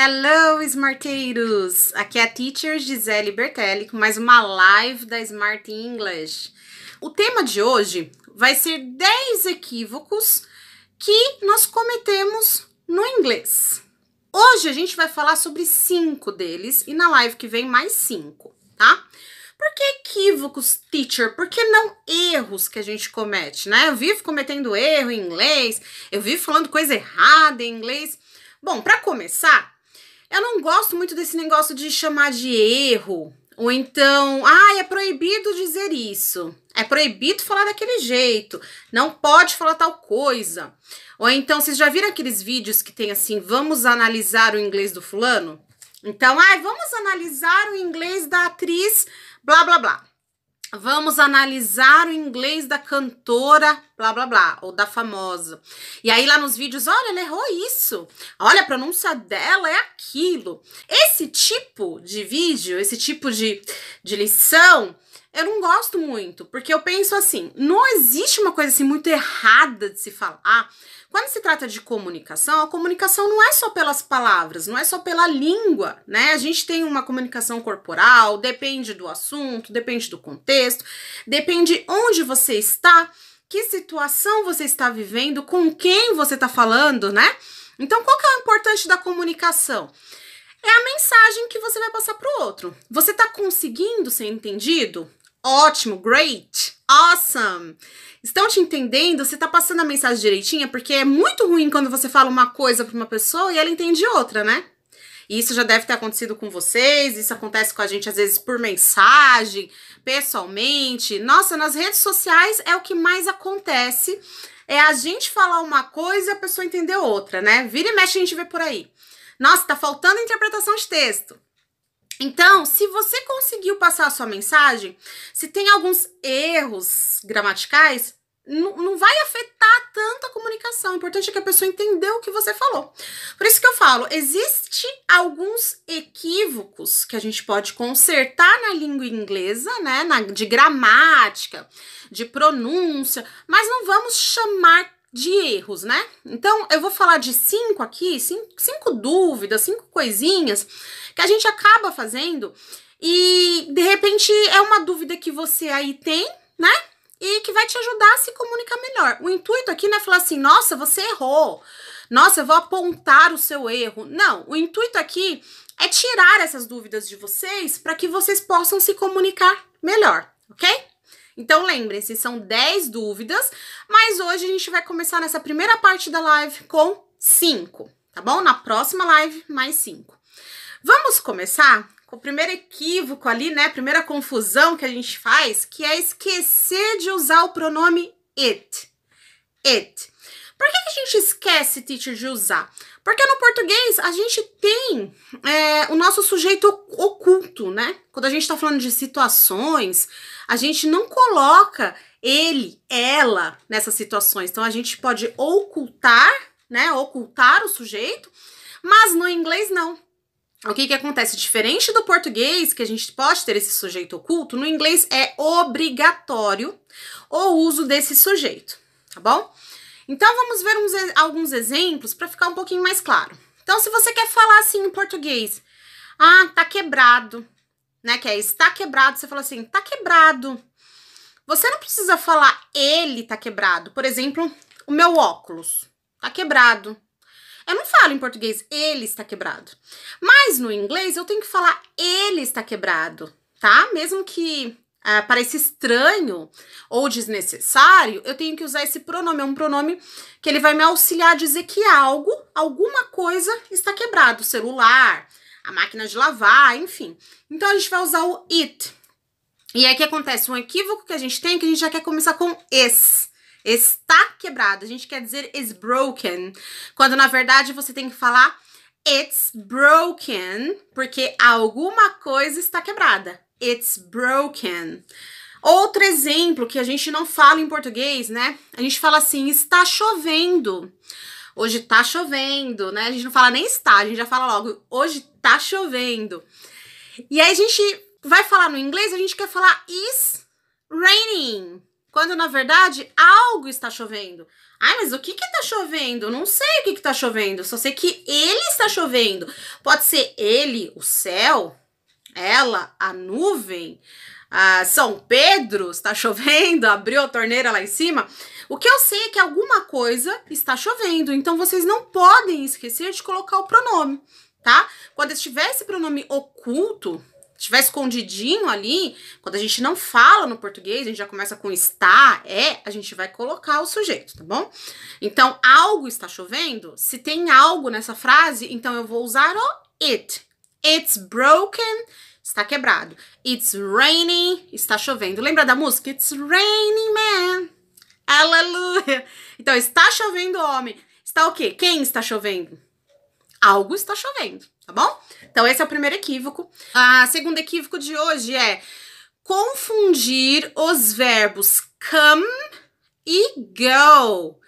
Hello, Smarteiros! Aqui é a Teacher Gisele Bertelli com mais uma live da Smart English. O tema de hoje vai ser 10 equívocos que nós cometemos no inglês. Hoje a gente vai falar sobre 5 deles e na live que vem mais 5, tá? Por que equívocos, teacher? Por que não erros que a gente comete, né? Eu vivo cometendo erro em inglês, eu vivo falando coisa errada em inglês. Bom, para começar, eu não gosto muito desse negócio de chamar de erro. Ou então, ah, é proibido dizer isso. É proibido falar daquele jeito. Não pode falar tal coisa. Ou então, vocês já viram aqueles vídeos que tem assim, vamos analisar o inglês do fulano? Então, ah, vamos analisar o inglês da atriz, blá blá blá. Vamos analisar o inglês da cantora, blá blá blá, ou da famosa. E aí lá nos vídeos, olha, ela errou isso. Olha, a pronúncia dela é aquilo. Esse tipo de vídeo, esse tipo de, de lição, eu não gosto muito, porque eu penso assim, não existe uma coisa assim muito errada de se falar. Quando se trata de comunicação, a comunicação não é só pelas palavras, não é só pela língua, né? A gente tem uma comunicação corporal, depende do assunto, depende do contexto, depende onde você está, que situação você está vivendo, com quem você está falando, né? Então, qual que é o importante da comunicação? É a mensagem que você vai passar para o outro. Você está conseguindo ser entendido? ótimo, great, awesome. Estão te entendendo? Você tá passando a mensagem direitinha? Porque é muito ruim quando você fala uma coisa para uma pessoa e ela entende outra, né? E isso já deve ter acontecido com vocês, isso acontece com a gente às vezes por mensagem, pessoalmente. Nossa, nas redes sociais é o que mais acontece. É a gente falar uma coisa e a pessoa entender outra, né? Vira e mexe a gente vê por aí. Nossa, tá faltando interpretação de texto. Então, se você conseguiu passar a sua mensagem, se tem alguns erros gramaticais, não, vai afetar tanto a comunicação. O importante é que a pessoa entendeu o que você falou. Por isso que eu falo, existe alguns equívocos que a gente pode consertar na língua inglesa, né? Na, de gramática, de pronúncia, mas não vamos chamar de erros, né? Então, eu vou falar de cinco aqui, cinco, cinco dúvidas, cinco coisinhas que a gente acaba fazendo e de repente é uma dúvida que você aí tem, né? E que vai te ajudar a se comunicar melhor. O intuito aqui não é falar assim, nossa, você errou, nossa, eu vou apontar o seu erro. Não, o intuito aqui é tirar essas dúvidas de vocês para que vocês possam se comunicar melhor, ok? Então lembrem-se, são 10 dúvidas, mas hoje a gente vai começar nessa primeira parte da live com 5, tá bom? Na próxima live, mais 5. Vamos começar com o primeiro equívoco ali, né? Primeira confusão que a gente faz, que é esquecer de usar o pronome it. It. Por que, que a gente esquece, teacher, de usar? Porque no português a gente tem é, o nosso sujeito oculto, né? Quando a gente está falando de situações, a gente não coloca ele, ela nessas situações. Então a gente pode ocultar, né? Ocultar o sujeito, mas no inglês não. O que, que acontece? Diferente do português, que a gente pode ter esse sujeito oculto, no inglês é obrigatório o uso desse sujeito, tá bom? Então vamos ver uns, alguns exemplos para ficar um pouquinho mais claro. Então, se você quer falar assim em português, ah, tá quebrado, né? Que é está quebrado, você fala assim, tá quebrado. Você não precisa falar ele tá quebrado. Por exemplo, o meu óculos tá quebrado. Eu não falo em português ele está quebrado. Mas no inglês eu tenho que falar ele está quebrado, tá? Mesmo que é, parece estranho ou desnecessário, eu tenho que usar esse pronome. É um pronome que ele vai me auxiliar a dizer que algo, alguma coisa está quebrado. O celular, a máquina de lavar, enfim. Então, a gente vai usar o it. E aí, que acontece? Um equívoco que a gente tem é que a gente já quer começar com is. está quebrado. A gente quer dizer is broken, quando na verdade você tem que falar it's broken, porque alguma coisa está quebrada. It's broken. Outro exemplo que a gente não fala em português, né? A gente fala assim: está chovendo. Hoje tá chovendo, né? A gente não fala nem está, a gente já fala logo: hoje tá chovendo. E aí a gente vai falar no inglês, a gente quer falar is raining. Quando na verdade algo está chovendo. Ai, mas o que que tá chovendo? não sei o que que tá chovendo, só sei que ele está chovendo. Pode ser ele, o céu, ela, a nuvem, a São Pedro, está chovendo, abriu a torneira lá em cima. O que eu sei é que alguma coisa está chovendo, então vocês não podem esquecer de colocar o pronome, tá? Quando estiver esse pronome oculto, estiver escondidinho ali, quando a gente não fala no português, a gente já começa com está, é, a gente vai colocar o sujeito, tá bom? Então, algo está chovendo, se tem algo nessa frase, então eu vou usar o it. It's broken está quebrado. It's raining, está chovendo. Lembra da música? It's raining man. Aleluia. Então, está chovendo homem. Está o quê? Quem está chovendo? Algo está chovendo, tá bom? Então, esse é o primeiro equívoco. A segunda equívoco de hoje é confundir os verbos come e go.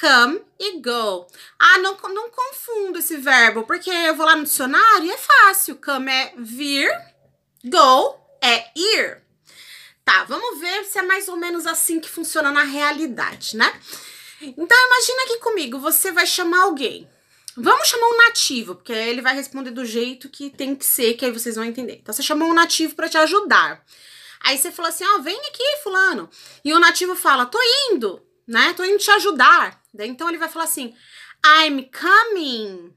Come e go. Ah, não, não confundo esse verbo, porque eu vou lá no dicionário e é fácil. Come é vir Go é ir. Tá, vamos ver se é mais ou menos assim que funciona na realidade, né? Então imagina aqui comigo, você vai chamar alguém. Vamos chamar um nativo, porque ele vai responder do jeito que tem que ser, que aí vocês vão entender. Então você chamou um nativo para te ajudar. Aí você falou assim: "Ó, oh, vem aqui, fulano". E o nativo fala: "Tô indo", né? "Tô indo te ajudar". Daí então ele vai falar assim: "I'm coming.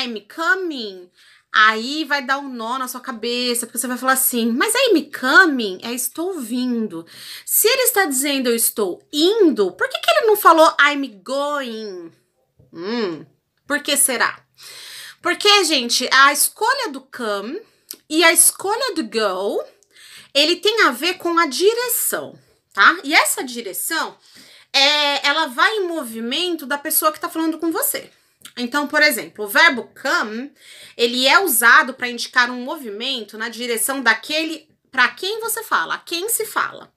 I'm coming. Aí vai dar um nó na sua cabeça, porque você vai falar assim, mas aí é me coming é estou vindo. Se ele está dizendo eu estou indo, por que, que ele não falou I'm going? Hum, por que será? Porque, gente, a escolha do come e a escolha do go, ele tem a ver com a direção, tá? E essa direção, é, ela vai em movimento da pessoa que está falando com você. Então, por exemplo, o verbo come, ele é usado para indicar um movimento na direção daquele para quem você fala, a quem se fala.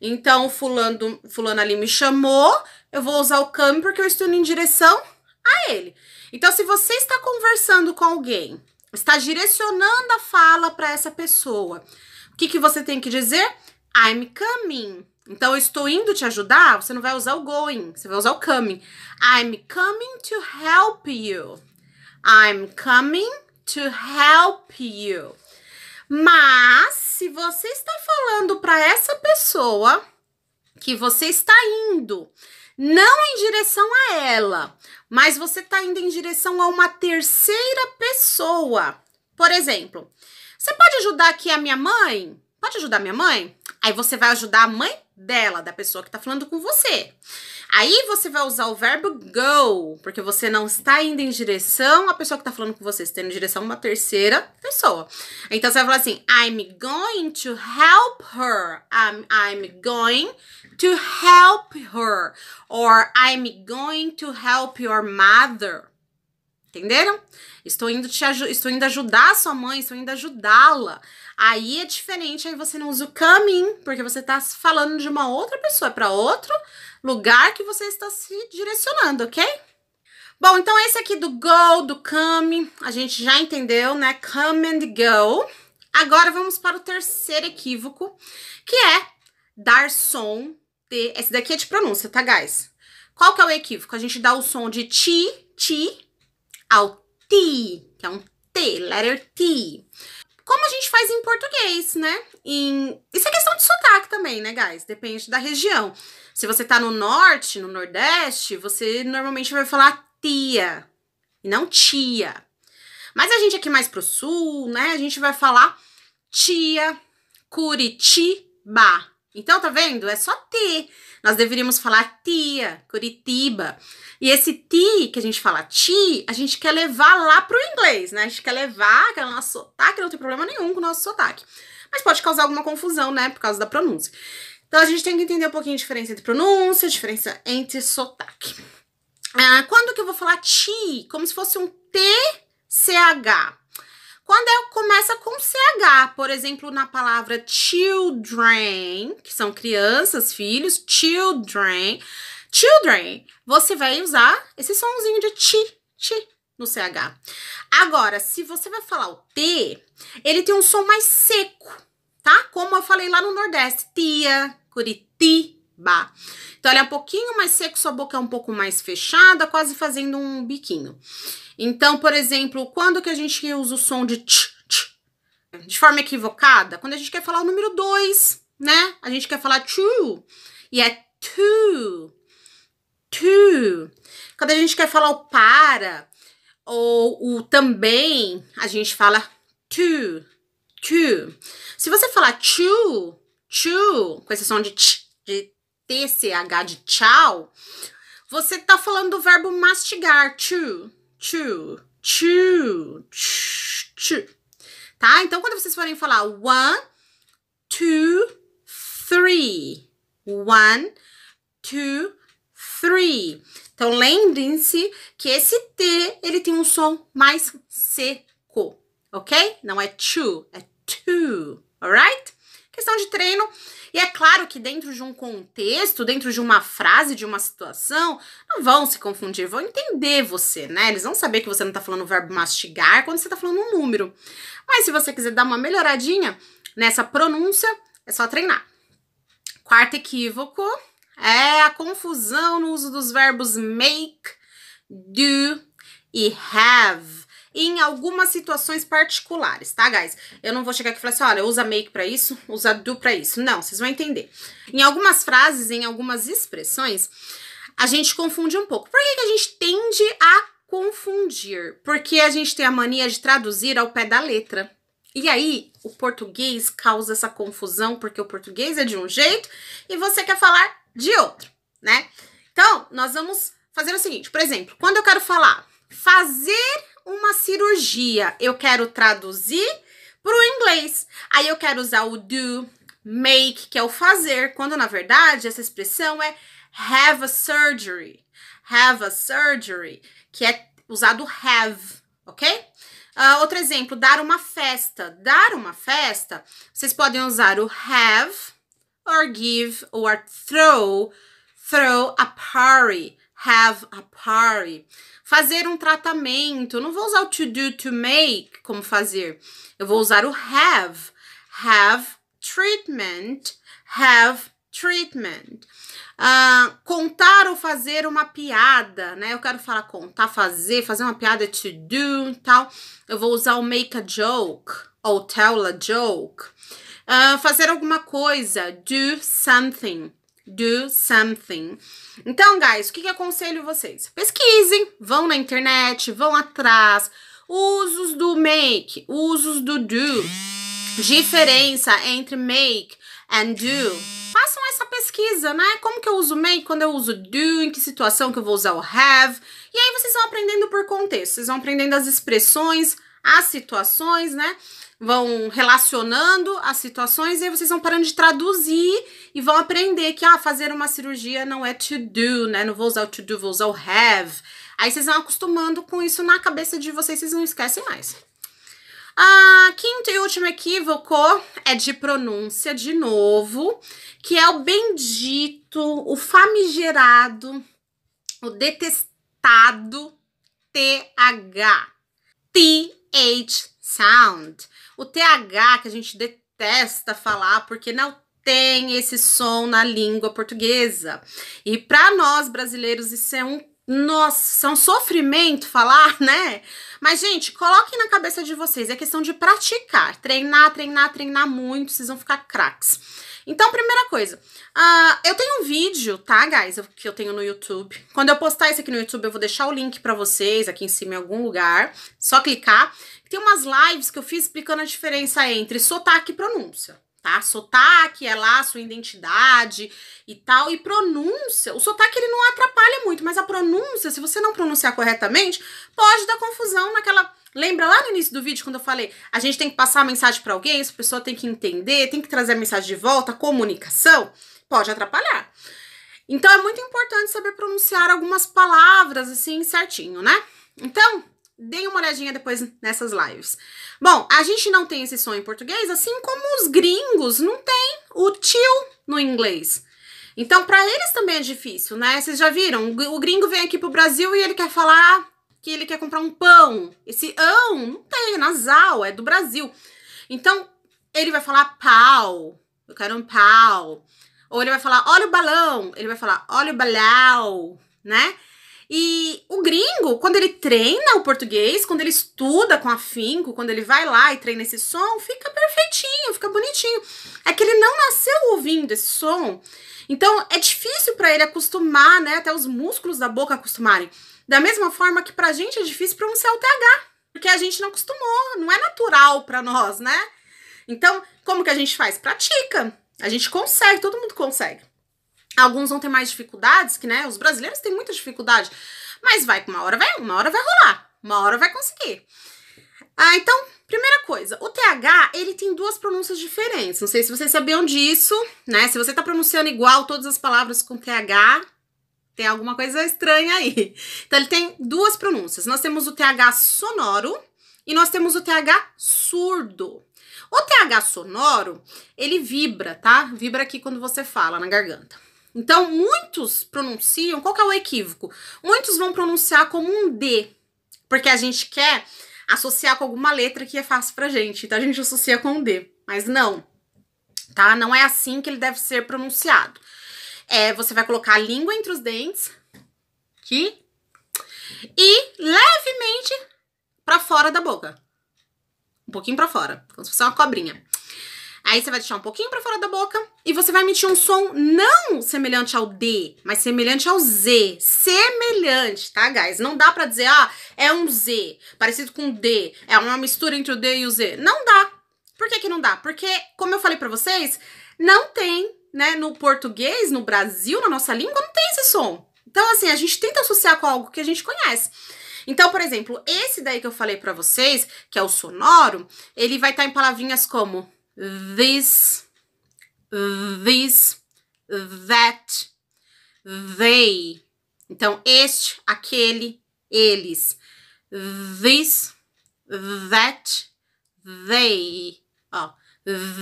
Então, fulano, fulano ali me chamou, eu vou usar o come porque eu estou indo em direção a ele. Então, se você está conversando com alguém, está direcionando a fala para essa pessoa, o que, que você tem que dizer? I'm coming. Então, eu estou indo te ajudar, você não vai usar o going, você vai usar o coming. I'm coming to help you. I'm coming to help you. Mas, se você está falando para essa pessoa que você está indo, não em direção a ela, mas você está indo em direção a uma terceira pessoa. Por exemplo, você pode ajudar aqui a minha mãe? Pode ajudar minha mãe? Aí você vai ajudar a mãe dela, da pessoa que tá falando com você. Aí você vai usar o verbo go, porque você não está indo em direção à pessoa que tá falando com você, você está indo em direção a uma terceira pessoa. Então você vai falar assim: I'm going to help her. I'm, I'm going to help her. Or I'm going to help your mother. Entenderam? Estou indo, te estou indo ajudar a sua mãe, estou indo ajudá-la. Aí é diferente, aí você não usa o coming, porque você está falando de uma outra pessoa, é para outro lugar que você está se direcionando, ok? Bom, então esse aqui do go, do come, a gente já entendeu, né? Come and go. Agora vamos para o terceiro equívoco, que é dar som de... Esse daqui é de pronúncia, tá, guys? Qual que é o equívoco? A gente dá o som de ti, ti, ao T, que é um T, letter T. Como a gente faz em português, né? Em... Isso é questão de sotaque também, né, guys? Depende da região. Se você tá no norte, no nordeste, você normalmente vai falar tia, e não tia. Mas a gente aqui mais pro sul, né? A gente vai falar tia, Curitiba. Então, tá vendo? É só ti. Nós deveríamos falar tia, Curitiba. E esse ti, que a gente fala ti, a gente quer levar lá pro inglês, né? A gente quer levar aquele nosso sotaque, não tem problema nenhum com o nosso sotaque. Mas pode causar alguma confusão, né? Por causa da pronúncia. Então, a gente tem que entender um pouquinho a diferença entre pronúncia, a diferença entre sotaque. Ah, quando que eu vou falar ti? Como se fosse um T-C-H. Quando eu começa com CH, por exemplo, na palavra children, que são crianças, filhos, children, children, você vai usar esse somzinho de ti, ti no CH. Agora, se você vai falar o T, ele tem um som mais seco, tá? Como eu falei lá no Nordeste, tia, curiti, então ela é um pouquinho mais seco, sua boca é um pouco mais fechada, quase fazendo um biquinho. Então, por exemplo, quando que a gente usa o som de tch, tch de forma equivocada? Quando a gente quer falar o número 2, né? A gente quer falar tchu, e é tu. Tu. Quando a gente quer falar o para ou o também, a gente fala tu. Tu. Se você falar tchu, tchu, com esse som de tch, de TCH de tchau, você tá falando do verbo mastigar, chew, chew, chew, chew, tá? Então, quando vocês forem falar one, two, three, one, two, three. Então, lembrem-se que esse T, ele tem um som mais seco, ok? Não é chew, é to, alright? questão de treino. E é claro que dentro de um contexto, dentro de uma frase, de uma situação, não vão se confundir, vão entender você, né? Eles vão saber que você não tá falando o verbo mastigar quando você tá falando um número. Mas se você quiser dar uma melhoradinha nessa pronúncia, é só treinar. Quarto equívoco é a confusão no uso dos verbos make, do e have em algumas situações particulares, tá, guys? Eu não vou chegar aqui e falar assim, olha, usa make para isso, usa do para isso. Não, vocês vão entender. Em algumas frases, em algumas expressões, a gente confunde um pouco. Por que, que a gente tende a confundir? Porque a gente tem a mania de traduzir ao pé da letra. E aí, o português causa essa confusão, porque o português é de um jeito e você quer falar de outro, né? Então, nós vamos fazer o seguinte, por exemplo, quando eu quero falar fazer uma cirurgia. Eu quero traduzir para o inglês. Aí eu quero usar o do, make, que é o fazer, quando na verdade essa expressão é have a surgery. Have a surgery, que é usado have, ok? Uh, outro exemplo, dar uma festa. Dar uma festa, vocês podem usar o have, or give, or throw, throw a party have a party, fazer um tratamento. não vou usar o to do, to make, como fazer. Eu vou usar o have. Have treatment, have treatment. Uh, contar ou fazer uma piada, né? Eu quero falar contar, fazer, fazer uma piada, to do tal. Eu vou usar o make a joke ou tell a joke. Uh, fazer alguma coisa, do something do something. Então, guys, o que, que aconselho vocês? Pesquisem, vão na internet, vão atrás. Usos do make, usos do do. Diferença entre make and do. Façam essa pesquisa, né? Como que eu uso make, quando eu uso do, em que situação que eu vou usar o have. E aí vocês vão aprendendo por contexto, vocês vão aprendendo as expressões, as situações, né? vão relacionando as situações e aí vocês vão parando de traduzir e vão aprender que ah, fazer uma cirurgia não é to do, né? Não vou usar o to do, vou usar o have. Aí vocês vão acostumando com isso na cabeça de vocês, vocês não esquecem mais. Ah, quinto e último equívoco é de pronúncia, de novo, que é o bendito, o famigerado, o detestado TH. TH sound. O TH que a gente detesta falar porque não tem esse som na língua portuguesa. E para nós brasileiros isso é um nossa, é um sofrimento falar, né? Mas, gente, coloquem na cabeça de vocês, é questão de praticar, treinar, treinar, treinar muito, vocês vão ficar craques. Então, primeira coisa, uh, eu tenho um vídeo, tá, guys, que eu tenho no YouTube. Quando eu postar isso aqui no YouTube, eu vou deixar o link para vocês aqui em cima em algum lugar. Só clicar. Tem umas lives que eu fiz explicando a diferença entre sotaque e pronúncia tá? Sotaque é lá a sua identidade e tal, e pronúncia. O sotaque ele não atrapalha muito, mas a pronúncia, se você não pronunciar corretamente, pode dar confusão naquela. Lembra lá no início do vídeo quando eu falei, a gente tem que passar a mensagem para alguém, essa pessoa tem que entender, tem que trazer a mensagem de volta, comunicação pode atrapalhar. Então é muito importante saber pronunciar algumas palavras assim certinho, né? Então, Deem uma olhadinha depois nessas lives. Bom, a gente não tem esse som em português, assim como os gringos não tem o tio no inglês. Então, para eles também é difícil, né? Vocês já viram? O gringo vem aqui pro Brasil e ele quer falar que ele quer comprar um pão. Esse ão não tem, é nasal, é do Brasil. Então, ele vai falar pau, eu quero um pau. Ou ele vai falar, olha o balão, ele vai falar, olha o balão, né? E o gringo, quando ele treina o português, quando ele estuda com afinco, quando ele vai lá e treina esse som, fica perfeitinho, fica bonitinho. É que ele não nasceu ouvindo esse som. Então é difícil para ele acostumar, né? Até os músculos da boca acostumarem. Da mesma forma que pra gente é difícil pronunciar o TH, porque a gente não acostumou, não é natural para nós, né? Então, como que a gente faz? Pratica. A gente consegue, todo mundo consegue. Alguns vão ter mais dificuldades, que né, os brasileiros têm muita dificuldade, mas vai uma hora vai, uma hora vai rolar, uma hora vai conseguir. Ah, então, primeira coisa, o TH, ele tem duas pronúncias diferentes. Não sei se vocês sabiam disso, né? Se você tá pronunciando igual todas as palavras com TH, tem alguma coisa estranha aí. Então, ele tem duas pronúncias. Nós temos o TH sonoro e nós temos o TH surdo. O TH sonoro, ele vibra, tá? Vibra aqui quando você fala na garganta. Então, muitos pronunciam, qual é o equívoco? Muitos vão pronunciar como um D, porque a gente quer associar com alguma letra que é fácil pra gente. Então a gente associa com um D, mas não. Tá? Não é assim que ele deve ser pronunciado. É, você vai colocar a língua entre os dentes, aqui, e levemente para fora da boca. Um pouquinho para fora, como se fosse uma cobrinha. Aí você vai deixar um pouquinho para fora da boca e você vai emitir um som não semelhante ao D, mas semelhante ao Z. Semelhante, tá, guys? Não dá para dizer, ah, é um Z, parecido com D, é uma mistura entre o D e o Z. Não dá. Por que que não dá? Porque, como eu falei para vocês, não tem, né, no português, no Brasil, na nossa língua, não tem esse som. Então, assim, a gente tenta associar com algo que a gente conhece. Então, por exemplo, esse daí que eu falei para vocês, que é o sonoro, ele vai estar tá em palavrinhas como this, this, that, they. Então, este, aquele, eles. This, that, they. Ó,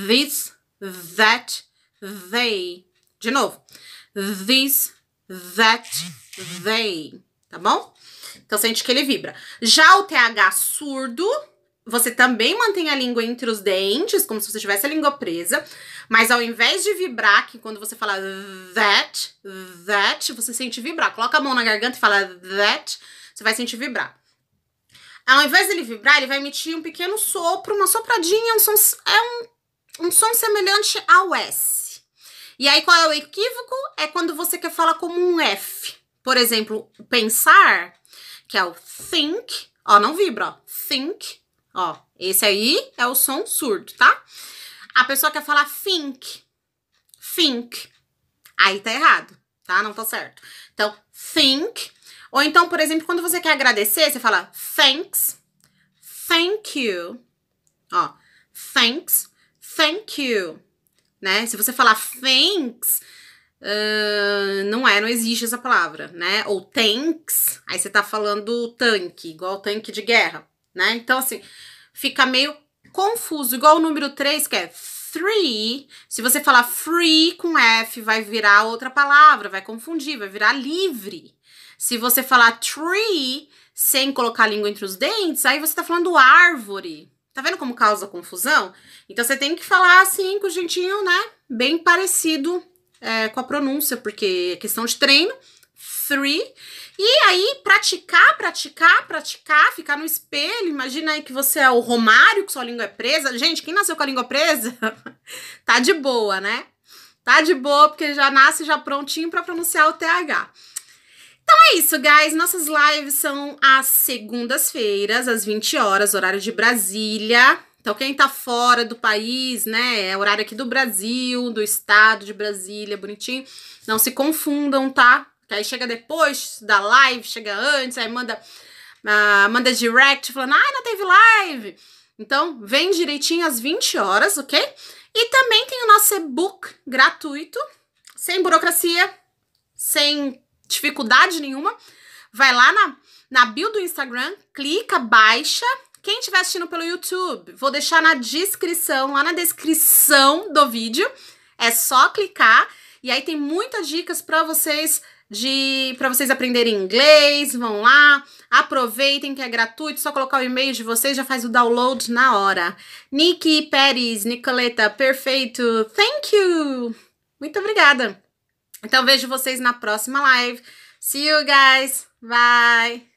this, that, they. De novo. This, that, they. Tá bom? Então, sente que ele vibra. Já o TH surdo você também mantém a língua entre os dentes, como se você tivesse a língua presa, mas ao invés de vibrar, que quando você fala that, that, você sente vibrar. Coloca a mão na garganta e fala that, você vai sentir vibrar. Ao invés dele vibrar, ele vai emitir um pequeno sopro, uma sopradinha, um som, é um, um som semelhante ao S. E aí qual é o equívoco? É quando você quer falar como um F. Por exemplo, pensar, que é o think, ó, não vibra, ó, think, Ó, esse aí é o som surdo, tá? A pessoa quer falar think. Think. Aí tá errado, tá? Não tá certo. Então, think. Ou então, por exemplo, quando você quer agradecer, você fala thanks, thank you. Ó, thanks, thank you. Né? Se você falar thanks, uh, não é, não existe essa palavra, né? Ou thanks aí você tá falando tanque, igual tanque de guerra né? Então, assim, fica meio confuso. Igual o número 3, que é free. Se você falar free com F, vai virar outra palavra, vai confundir, vai virar livre. Se você falar tree sem colocar a língua entre os dentes, aí você tá falando árvore. Tá vendo como causa confusão? Então você tem que falar assim com o jeitinho, né? Bem parecido é, com a pronúncia, porque é questão de treino. Three. E aí, praticar, praticar, praticar, ficar no espelho. Imagina aí que você é o Romário, que sua língua é presa. Gente, quem nasceu com a língua presa, tá de boa, né? Tá de boa, porque já nasce já prontinho para pronunciar o TH. Então é isso, guys. Nossas lives são às segundas-feiras, às 20 horas, horário de Brasília. Então, quem tá fora do país, né? É horário aqui do Brasil, do estado de Brasília, bonitinho. Não se confundam, tá? Que aí chega depois da live, chega antes, aí manda, ah, manda direct falando, ai, ah, não teve live. Então, vem direitinho às 20 horas, ok? E também tem o nosso e-book gratuito, sem burocracia, sem dificuldade nenhuma. Vai lá na, na bio do Instagram, clica, baixa. Quem estiver assistindo pelo YouTube, vou deixar na descrição, lá na descrição do vídeo. É só clicar e aí tem muitas dicas para vocês de para vocês aprenderem inglês, vão lá, aproveitem que é gratuito, só colocar o e-mail de vocês já faz o download na hora. Niki Pérez, Nicoleta, perfeito. Thank you. Muito obrigada. Então vejo vocês na próxima live. See you guys. Bye.